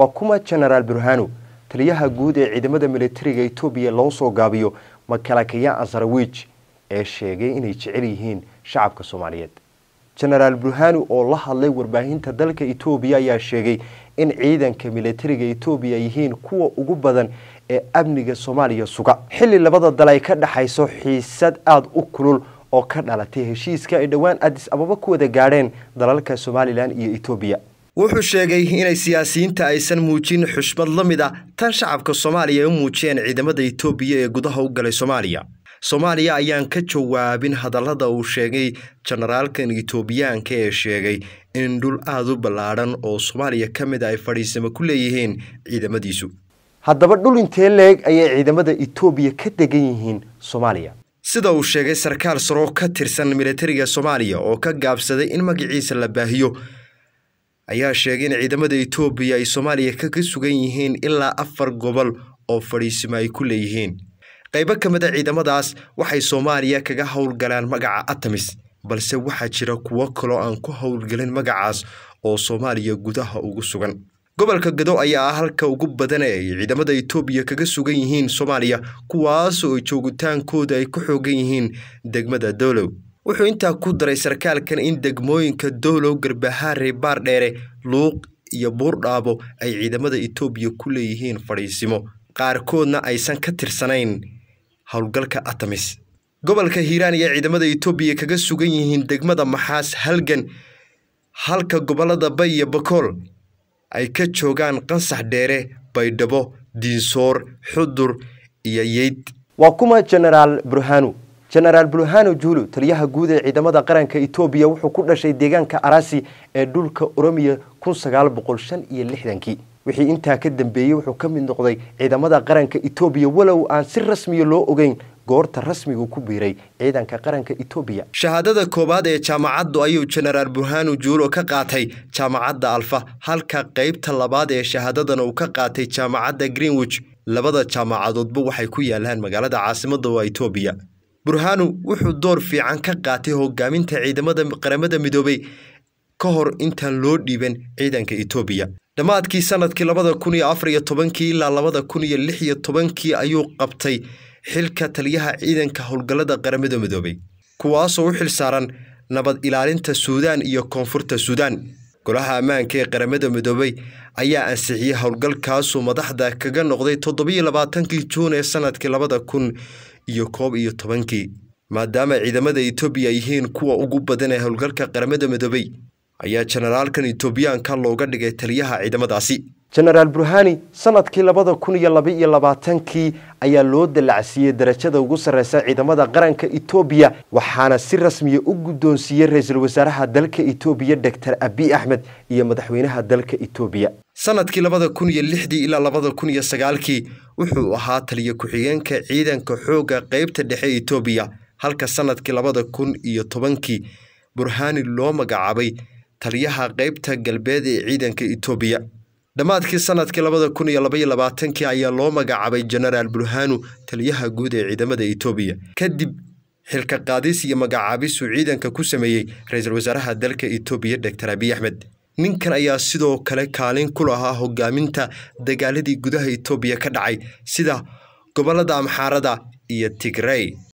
waa kuma jenaraal burhanu taliyaha guud ee ciidamada militariga etoobiya loo soo gaabiyo makalakaya ansarawiij ee sheegay inay jecel yihiin shacabka soomaaliyeed jenaraal burhanu oo la hadlay warbaahinta dalka etoobiya ayaa sheegay in ciidanka militariga etoobiya yihiin kuwa ugu badan ee amniga soomaaliya suga xilli labada dal ay ka dhexayso xiisad aada u kulul oo ka dhalatay heshiiska ay dhowaan adis ababa ku wada gaadheen dalalka somalilan iyo etoobiya wuxuu sheegay inay siyaasiyiinta aysan muujin xushmad la mid a ah tan shacabka soomaaliya ay u muujiyeen ciidamada etoobiya ee gudaha u galay soomaaliya soomaaliya ayaan ka jawaabin hadallada uu sheegay jenaraalkan etoobiyaanka ee sheegay in dhul aada u ballaadhan oo soomaaliya ka mid a ah ay fadhiisamo ku leeyihiin ciidamadiisu haddaba dhul intee leeg ayay ciidamada etoobiya ka degan yihiin soomaaliya sida uu sheegay sarkaal saro ka tirsan milatariga soomaaliya oo ka gaabsaday in magaciisa la baahiyo ayaa sheegay in ciidamada etoobiya ay soomaaliya kaga sugan yihiin ilaa afar gobol oo fadhiisimo ay ku leeyihiin qaybo ka mid a ah ciidamadaas waxay soomaaliya kaga howlgalaan magaca atamis balse waxaa jira kuwo kaloo aan ku howlgelin magacaas oo soomaaliya gudaha ugu sugan gobolka gado ayaa ah halka ugu badan ay ciidamada etoobiya kaga sugan yihiin soomaaliya kuwaas oo joogitaankooda ay ku xoogan yihiin degmada dowlow wuxuu intaa ku daray sarkaalkan in degmooyinka dowlow dohlow garbahaare dheere luuq iyo buurdhaabo ay ciidamada etoobiya ku leeyihiin fadhiisimo qaarkoodna aysan ka tirsanayn howlgalka atamis gobolka hiiraan iyo ciidamada etoobiya kaga sugan yihiin degmada maxaas halgan halka gobolada bay iyo bakool ay ka joogaan qansax dheere baydhabo diinsoor xudur iyo yeyd waa kuma jeneraal burhaanu genaraal bulhano juulu taliyaha guud ee ciidamada qaranka etoobiya wuxuu ku dhashay deegaanka arasi ee dhulka oromiya kun wixii intaa ka dambeeyey wuxuu ka mid noqday ciidamada qaranka etoobiya walow aan si rasmiya ah loo ogeyn goorta rasmigu ku biiray ciidanka qaranka etoobiya shahaadada koowaad ee jaamacaddu ayuu jenaraal burhanu juulo ka qaatay jaamacadda alfa halka qaybta labaad ee shahaadadana uu ka qaatay jaamacadda greenwich labada jaamacadoodba waxay ku yaalaan magaalada caasimadda waa etoobiya burhaanu wuxuu door fiican ka qaatay hogaaminta ciidamada qaramada midoobay ka hor intaan loo dhiiban ciidanka etoobiya dhammaadkii sanadkii labada kun iyo afar iyo tobankii ilaa labada kun iyo lix iyo tobankii ayuu qabtay xilka taliyaha ciidanka howlgallada qaramada midoobay kuwaasoo u xil saaran nabad ilaalinta suudaan iyo koonfurta suudaan golaha ammaanka ee qaramada midoobey ayaa ansixiyey howlgalkaasu madaxda kaga noqday toddobiyo labaatankii juun ee sanadkii labada kun iyo koob iyo tobankii maadaama ciidamada etoobiya ay yihiin kuwa ugu badan ee howlgalka qaramada midoobey ayaa jenaraalkan etoobiyaanka looga dhigay taliyaha ciidamadaasi jenaraal burhani sanadkii labada kun iyo laba iyo labaatankii ayaa loo dallacsiiyey darajada ugu sarreysa ciidamada qaranka etoobiya waxaana si rasmiya u guddoonsiiyey ra-iisul wasaaraha dalka etoobiya doctor abiy axmed iyo madaxweynaha dalka etoobiya sanadkii labada kun iyo lixdii ilaa labada kun iyo sagaalkii wuxuu ahaa taliyo ku-xigeenka ciidanka xoogga qaybta dhexe etoobiya halka sanadkii labada kun iyo tobankii burhaani loo magacaabay taliyaha qaybta galbeed ee ciidanka etoobiya dhammaadkii sanadkii labada kun iyo labaiyo labaatankii ayaa loo magacaabay jenaraal burhanu taliyaha guud ee ciidamada etoobiya kadib xilka qaadis iyo magacaabisuu ciidanka ku sameeyey ra-iisul wasaaraha dalka etoobiya dor abiy axmed ninkan ayaa sidoo kale kaalin ku lahaa hogaaminta dagaaladii gudaha etoobiya ka dhacay sida gobolada amxaarada iyo tigrey